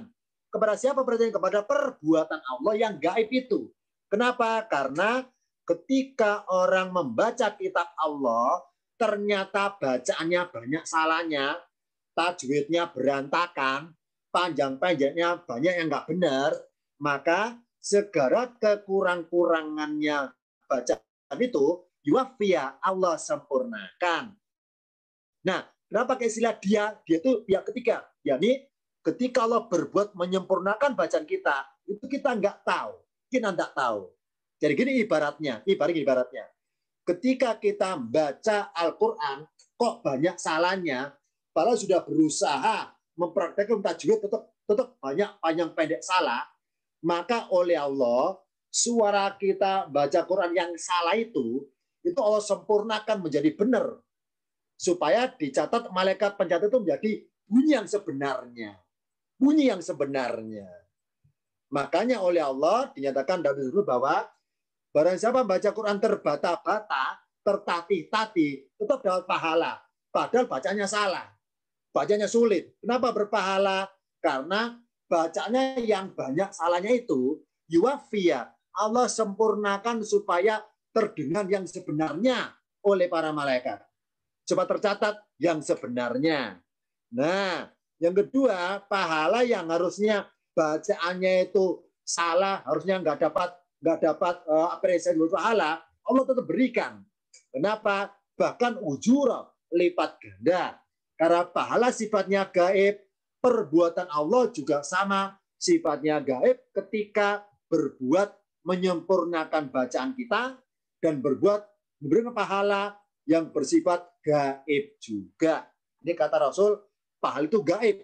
Kepada siapa perhatian? Kepada perbuatan Allah yang gaib itu. Kenapa? Karena ketika orang membaca kitab Allah, ternyata bacaannya banyak salahnya, tajwidnya berantakan, panjang-panjangnya banyak yang nggak benar, maka segera kekurang-kurangannya bacaan itu yuafia Allah sempurnakan. Nah, kenapa pakai istilah dia? Dia itu pihak ketiga, yakni ketika Allah berbuat menyempurnakan bacaan kita, itu kita nggak tahu, kita nggak tahu. Jadi gini ibaratnya, ibarat ibaratnya. Ketika kita baca Al-Quran, kok banyak salahnya, padahal sudah berusaha mempraktekkan tajwid tetap tetap banyak panjang pendek salah, maka oleh Allah suara kita baca Quran yang salah itu itu Allah sempurnakan menjadi benar supaya dicatat malaikat pencatat itu menjadi bunyi yang sebenarnya bunyi yang sebenarnya makanya oleh Allah dinyatakan dalam dulu bahwa Barang siapa baca Quran terbata-bata, tertati-tati, tetap dapat pahala. Padahal bacanya salah. Bacanya sulit. Kenapa berpahala? Karena bacanya yang banyak salahnya itu, yuafia. Allah sempurnakan supaya terdengar yang sebenarnya oleh para malaikat. Coba tercatat yang sebenarnya. Nah, yang kedua, pahala yang harusnya bacaannya itu salah, harusnya nggak dapat nggak dapat uh, eh, apresiasi dari Allah, Allah tetap berikan. Kenapa? Bahkan ujur lipat ganda. Karena pahala sifatnya gaib, perbuatan Allah juga sama sifatnya gaib ketika berbuat menyempurnakan bacaan kita dan berbuat memberikan pahala yang bersifat gaib juga. Ini kata Rasul, pahala itu gaib.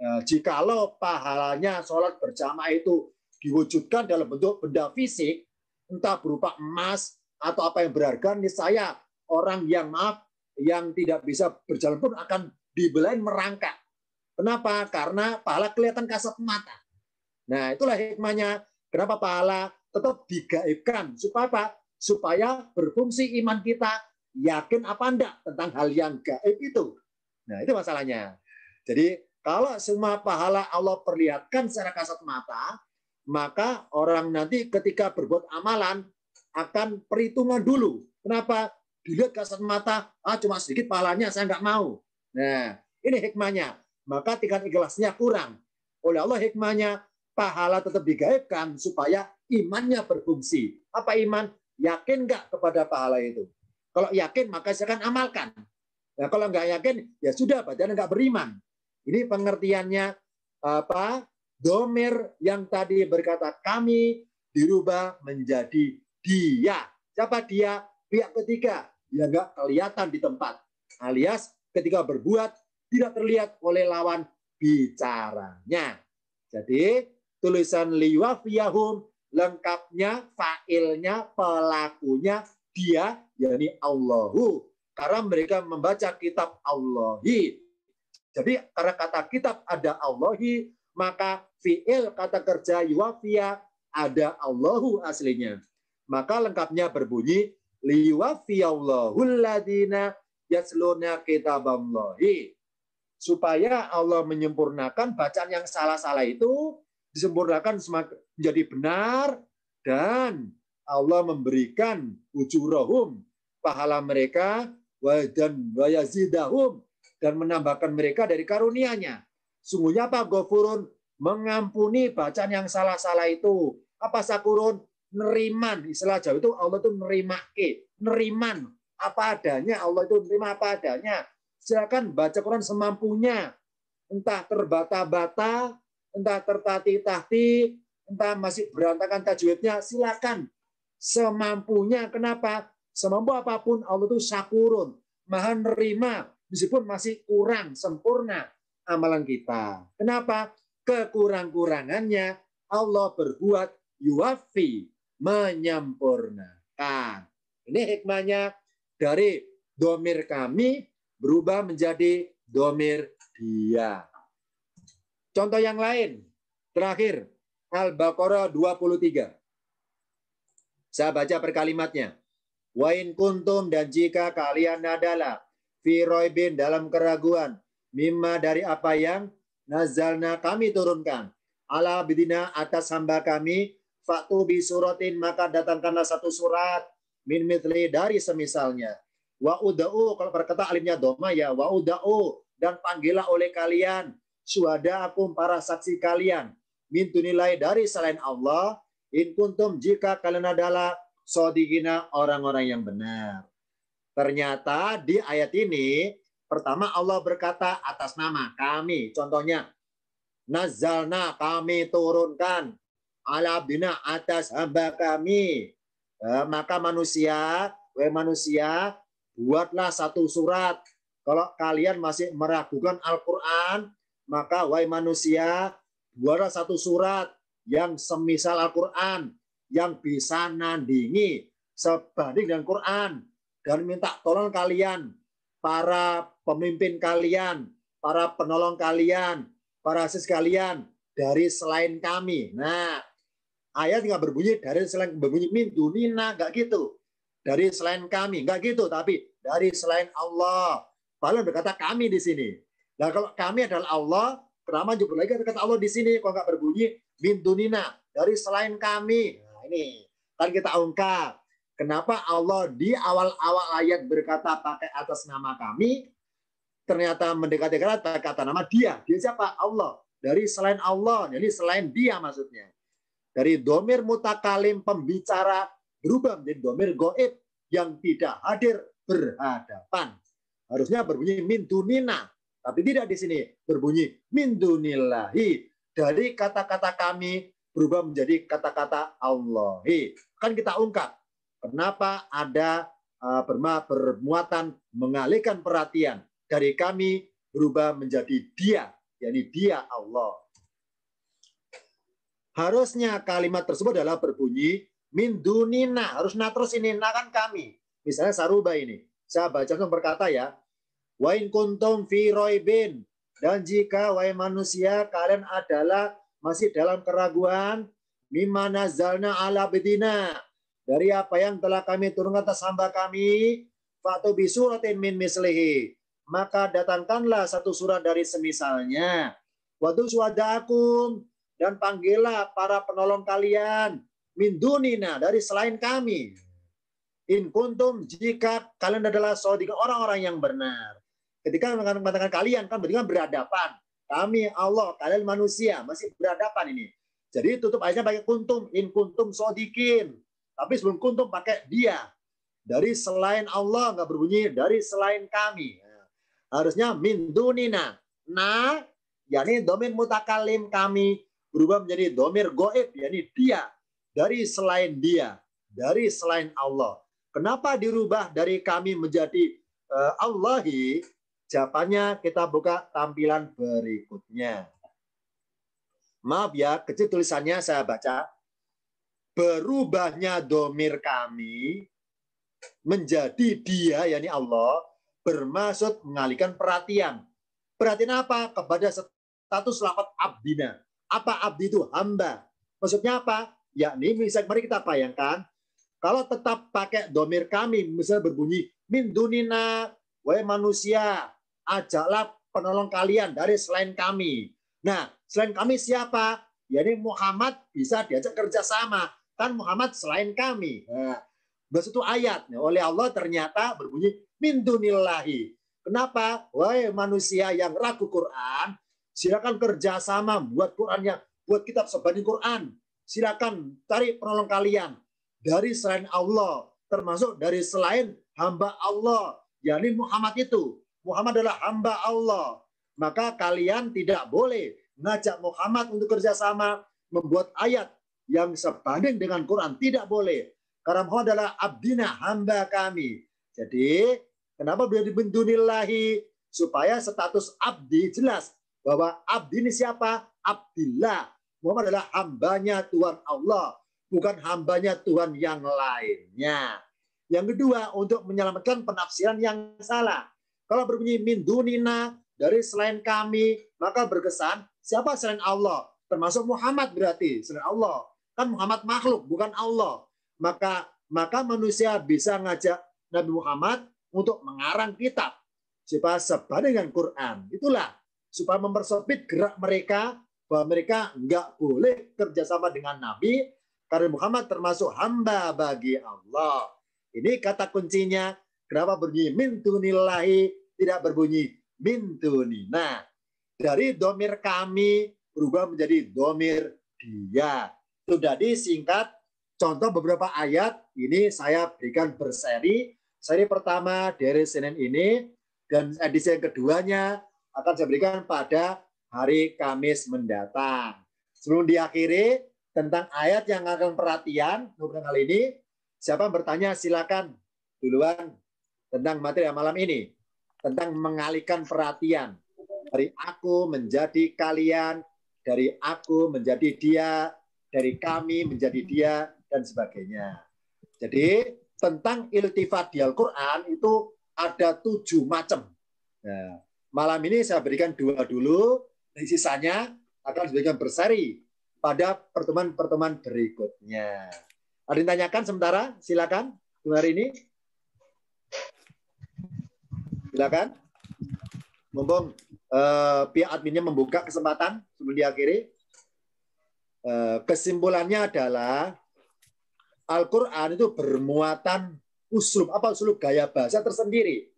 Eh, jikalau pahalanya sholat berjamaah itu diwujudkan dalam bentuk benda fisik, entah berupa emas atau apa yang berharga, ini saya orang yang maaf, yang tidak bisa berjalan pun akan dibelain merangkak. Kenapa? Karena pahala kelihatan kasat mata. Nah, itulah hikmahnya. Kenapa pahala tetap digaibkan? Supaya apa? Supaya berfungsi iman kita yakin apa enggak tentang hal yang gaib itu. Nah, itu masalahnya. Jadi, kalau semua pahala Allah perlihatkan secara kasat mata, maka orang nanti ketika berbuat amalan akan perhitungan dulu. Kenapa? Dilihat kasat mata, ah cuma sedikit pahalanya, saya nggak mau. Nah, ini hikmahnya. Maka tingkat ikhlasnya kurang. Oleh Allah hikmahnya, pahala tetap digaibkan supaya imannya berfungsi. Apa iman? Yakin nggak kepada pahala itu? Kalau yakin, maka saya akan amalkan. Nah, kalau nggak yakin, ya sudah, badan nggak beriman. Ini pengertiannya apa domir yang tadi berkata kami dirubah menjadi dia. Siapa dia? Pihak ketiga. Dia nggak kelihatan di tempat. Alias ketika berbuat tidak terlihat oleh lawan bicaranya. Jadi tulisan liwafiyahum lengkapnya, failnya, pelakunya dia yakni Allahu. Karena mereka membaca kitab Allahi. Jadi karena kata kitab ada Allahi, maka fi'il kata kerja yuwafia ada Allahu aslinya. Maka lengkapnya berbunyi liwafiyallahu ladina yasluna kitaballahi. Supaya Allah menyempurnakan bacaan yang salah-salah itu disempurnakan menjadi benar dan Allah memberikan ujurahum pahala mereka wa dan wayazidahum dan menambahkan mereka dari karunianya. Sungguhnya apa? gofurun mengampuni bacaan yang salah-salah itu. Apa sakurun? Neriman. Istilah jauh itu Allah itu nerimake. Neriman. Apa adanya. Allah itu nerima apa adanya. Silakan baca Quran semampunya. Entah terbata-bata, entah tertati-tati, entah masih berantakan tajwidnya, silakan. Semampunya. Kenapa? Semampu apapun Allah itu sakurun. Maha nerima. Meskipun masih kurang, sempurna amalan kita. Kenapa? Kekurang-kurangannya Allah berbuat yuwafi, menyempurnakan. Ini hikmahnya dari domir kami berubah menjadi domir dia. Contoh yang lain, terakhir, Al-Baqarah 23. Saya baca perkalimatnya. Wain kuntum dan jika kalian adalah firoibin dalam keraguan mimma dari apa yang nazalna kami turunkan ala bidina atas hamba kami faktu bi suratin maka datangkanlah satu surat min mitli dari semisalnya wa udau kalau berkata alimnya doma ya wa udau dan panggillah oleh kalian suada aku para saksi kalian min nilai dari selain Allah in kuntum jika kalian adalah sodigina orang-orang yang benar ternyata di ayat ini Pertama Allah berkata atas nama kami. Contohnya, Nazalna kami turunkan ala bina atas hamba kami. Eh, maka manusia, we manusia, buatlah satu surat. Kalau kalian masih meragukan Al-Quran, maka wahai manusia, buatlah satu surat yang semisal Al-Quran, yang bisa nandingi sebanding dengan Quran. Dan minta tolong kalian para pemimpin kalian, para penolong kalian, para asis kalian dari selain kami. Nah, ayat nggak berbunyi dari selain berbunyi min dunina nggak gitu. Dari selain kami nggak gitu, tapi dari selain Allah. Paling berkata kami di sini. Nah, kalau kami adalah Allah, kenapa juga lagi kata Allah di sini kok nggak berbunyi min dunina dari selain kami. Nah, ini kan kita ungkap Kenapa Allah di awal-awal ayat berkata pakai atas nama kami, ternyata mendekati kerat pakai kata nama dia. Dia siapa? Allah. Dari selain Allah, jadi selain dia maksudnya. Dari domir mutakalim pembicara berubah menjadi domir goib yang tidak hadir berhadapan. Harusnya berbunyi min tapi tidak di sini berbunyi min Dari kata-kata kami berubah menjadi kata-kata Allahi. Kan kita ungkap Kenapa ada bermuatan eh, mengalihkan perhatian dari kami berubah menjadi dia, yakni dia Allah. Harusnya kalimat tersebut adalah berbunyi min dunina, harus terus ini na kan kami. Misalnya saruba ini. Saya baca berkata ya, wa kuntum fi roibin dan jika wahai manusia kalian adalah masih dalam keraguan mimana zalna ala bedina dari apa yang telah kami turunkan atas hamba kami fatu bi min mislihi maka datangkanlah satu surat dari semisalnya wadu suadakum dan panggillah para penolong kalian min dunina dari selain kami in kuntum jika kalian adalah saudara orang-orang yang benar ketika mengatakan kalian kan berarti kan berhadapan kami Allah kalian manusia masih berhadapan ini jadi tutup aja pakai kuntum in kuntum sodikin tapi sebelum kuntum pakai dia. Dari selain Allah nggak berbunyi, dari selain kami. Harusnya min dunina. nah yakni domir mutakalim kami. Berubah menjadi domir goib, yakni dia. Dari selain dia. Dari selain Allah. Kenapa dirubah dari kami menjadi uh, Allahi? Jawabannya kita buka tampilan berikutnya. Maaf ya, kecil tulisannya saya baca berubahnya domir kami menjadi dia, yakni Allah, bermaksud mengalihkan perhatian. Perhatian apa? Kepada status lapat abdina. Apa abdi itu? Hamba. Maksudnya apa? Yakni misalnya mari kita bayangkan, kalau tetap pakai domir kami, misalnya berbunyi, min dunina, wahai manusia, ajaklah penolong kalian dari selain kami. Nah, selain kami siapa? yakni Muhammad bisa diajak kerjasama menetapkan Muhammad selain kami. Nah, ya. itu ayat. Oleh Allah ternyata berbunyi min dunillahi. Kenapa? Wahai manusia yang ragu Quran, silakan kerjasama buat Qurannya, buat kitab sebanding Quran. Silakan cari penolong kalian dari selain Allah, termasuk dari selain hamba Allah, yakni Muhammad itu. Muhammad adalah hamba Allah. Maka kalian tidak boleh ngajak Muhammad untuk kerjasama membuat ayat yang sebanding dengan Quran. Tidak boleh. Karena Muhammad adalah abdina, hamba kami. Jadi, kenapa beliau dibendunilahi? Supaya status abdi jelas. Bahwa abdi ini siapa? Abdillah. Muhammad adalah hambanya Tuhan Allah. Bukan hambanya Tuhan yang lainnya. Yang kedua, untuk menyelamatkan penafsiran yang salah. Kalau berbunyi min dunina, dari selain kami, maka berkesan siapa selain Allah? Termasuk Muhammad berarti, selain Allah. Kan Muhammad makhluk, bukan Allah. Maka maka manusia bisa ngajak Nabi Muhammad untuk mengarang kitab supaya sebanding dengan Quran. Itulah supaya mempersempit gerak mereka bahwa mereka nggak boleh kerjasama dengan Nabi karena Muhammad termasuk hamba bagi Allah. Ini kata kuncinya. Kenapa berbunyi nilai tidak berbunyi nah Dari domir kami berubah menjadi domir dia. Jadi singkat, contoh beberapa ayat ini saya berikan berseri. Seri pertama dari Senin ini dan edisi yang keduanya akan saya berikan pada hari Kamis mendatang. Sebelum diakhiri tentang ayat yang akan perhatian tentang kali ini, siapa yang bertanya silakan duluan tentang materi malam ini tentang mengalihkan perhatian dari aku menjadi kalian, dari aku menjadi dia, dari kami menjadi dia dan sebagainya. Jadi tentang iltifat di Al-Quran itu ada tujuh macam. Nah, malam ini saya berikan dua dulu, dan sisanya akan diberikan berseri pada pertemuan-pertemuan berikutnya. Ada yang tanyakan sementara? Silakan. hari ini. Silakan. Mumpung eh, pihak adminnya membuka kesempatan sebelum diakhiri. Eh, kesimpulannya adalah Al-Quran itu bermuatan uslub, apa uslub gaya bahasa tersendiri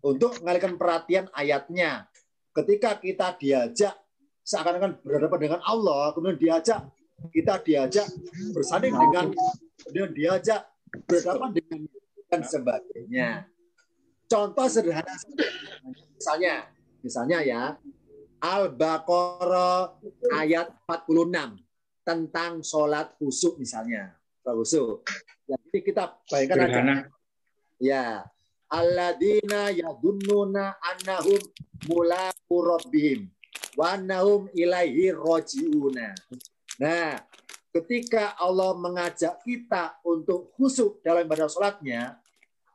untuk mengalihkan perhatian ayatnya. Ketika kita diajak seakan-akan berhadapan dengan Allah, kemudian diajak kita diajak bersanding dengan kemudian diajak berhadapan dengan dan sebagainya. Contoh sederhana misalnya, misalnya ya, Al-Baqarah ayat 46 tentang sholat khusuk misalnya. khusuk. Jadi kita bayangkan aja. Ya. Alladina yadunnuna annahum mulaku rabbihim wa annahum ilaihi rojiuna. Nah, ketika Allah mengajak kita untuk khusuk dalam ibadah sholatnya,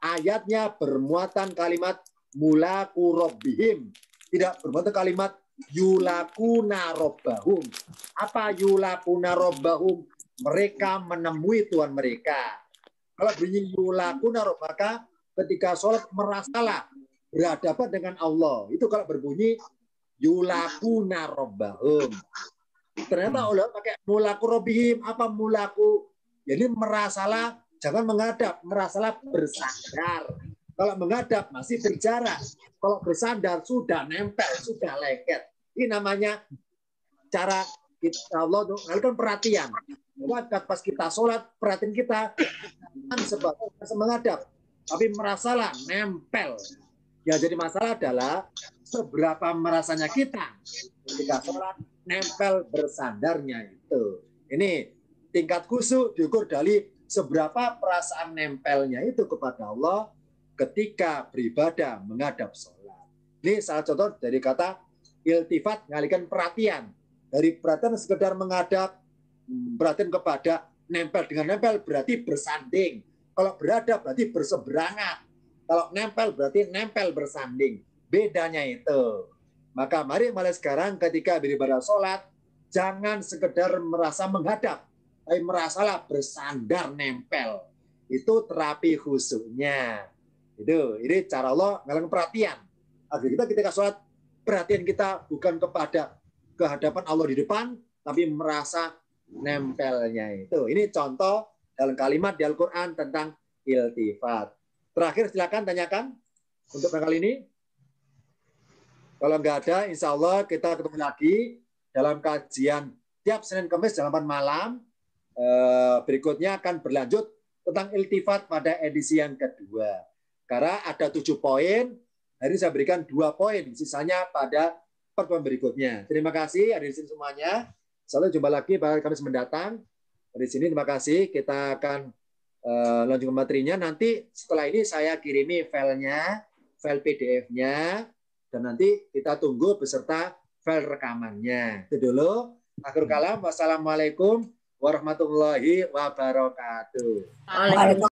ayatnya bermuatan kalimat mulaku rabbihim, tidak bermuatan kalimat yulakuna robbahum. Apa yulakuna robbahum? Mereka menemui Tuhan mereka. Kalau bunyi yulakuna maka ketika sholat merasalah berhadapan dengan Allah. Itu kalau berbunyi yulakuna robbahum. Ternyata hmm. Allah pakai mulaku robihim. Apa mulaku? Jadi merasalah, jangan menghadap. Merasalah bersandar. Kalau menghadap masih berjarak. Kalau bersandar sudah nempel, sudah lengket. Ini namanya cara kita, ya Allah kan perhatian. Wadah kan pas kita sholat, perhatian kita kan sebab menghadap. Tapi merasalah, nempel. Ya jadi masalah adalah seberapa merasanya kita ketika sholat nempel bersandarnya itu. Ini tingkat khusus diukur dari seberapa perasaan nempelnya itu kepada Allah ketika beribadah menghadap sholat. Ini salah contoh dari kata iltifat ngalikan perhatian dari perhatian sekedar menghadap perhatian kepada nempel dengan nempel berarti bersanding kalau berada berarti berseberangan kalau nempel berarti nempel bersanding bedanya itu maka mari mulai sekarang ketika beribadah sholat jangan sekedar merasa menghadap tapi merasalah bersandar nempel itu terapi khususnya itu ini cara Allah ngalang perhatian agar kita ketika sholat perhatian kita bukan kepada kehadapan Allah di depan, tapi merasa nempelnya itu. Ini contoh dalam kalimat di Al-Quran tentang iltifat. Terakhir silakan tanyakan untuk kali ini. Kalau nggak ada, insya Allah kita ketemu lagi dalam kajian tiap Senin Kamis jam 8 malam. Eh, berikutnya akan berlanjut tentang iltifat pada edisi yang kedua. Karena ada tujuh poin Hari nah, ini saya berikan dua poin, sisanya pada pertemuan berikutnya. Terima kasih ada di sini semuanya. Sampai jumpa lagi pada Kamis mendatang. Di sini terima kasih. Kita akan uh, eh, lanjutkan materinya. Nanti setelah ini saya kirimi filenya, file PDF-nya, dan nanti kita tunggu beserta file rekamannya. Itu dulu. Akhir kalam, wassalamualaikum warahmatullahi wabarakatuh.